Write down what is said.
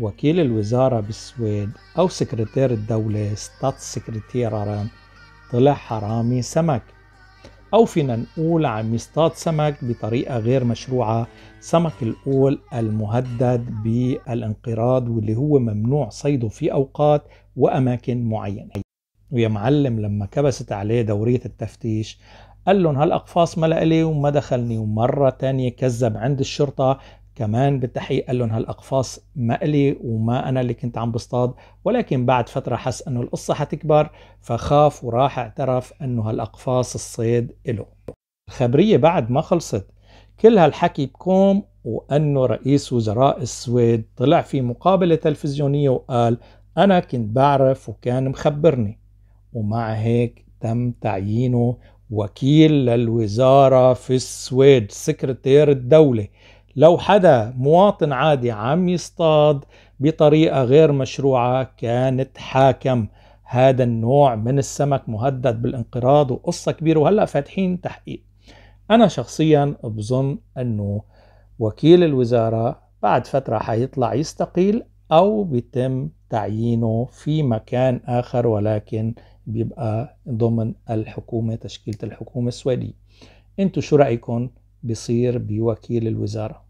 وكيل الوزارة بالسويد أو سكرتير الدولة ستات سكرتيرارا طلع حرامي سمك أو فينا نقول عم يصطاد سمك بطريقة غير مشروعة سمك الأول المهدد بالانقراض واللي هو ممنوع صيده في أوقات وأماكن معينة ويا معلم لما كبست عليه دورية التفتيش قال لهم هالأقفاص ما لإلي وما دخلني ومرة تانية كذب عند الشرطة كمان بالتحقيق قال لهم هالاقفاص ما الي وما انا اللي كنت عم بصطاد ولكن بعد فتره حس انه القصه حتكبر فخاف وراح اعترف انه هالاقفاص الصيد له الخبريه بعد ما خلصت كل هالحكي بكوم وانه رئيس وزراء السويد طلع في مقابله تلفزيونيه وقال انا كنت بعرف وكان مخبرني ومع هيك تم تعيينه وكيل للوزاره في السويد سكرتير الدوله لو حدا مواطن عادي عم يصطاد بطريقة غير مشروعة كان حاكم هذا النوع من السمك مهدد بالانقراض وقصة كبيرة وهلأ فاتحين تحقيق أنا شخصيا بظن أنه وكيل الوزارة بعد فترة حيطلع يستقيل أو بيتم تعيينه في مكان آخر ولكن بيبقى ضمن الحكومة تشكيلة الحكومة السويدية انتو شو رأيكم بصير بوكيل الوزارة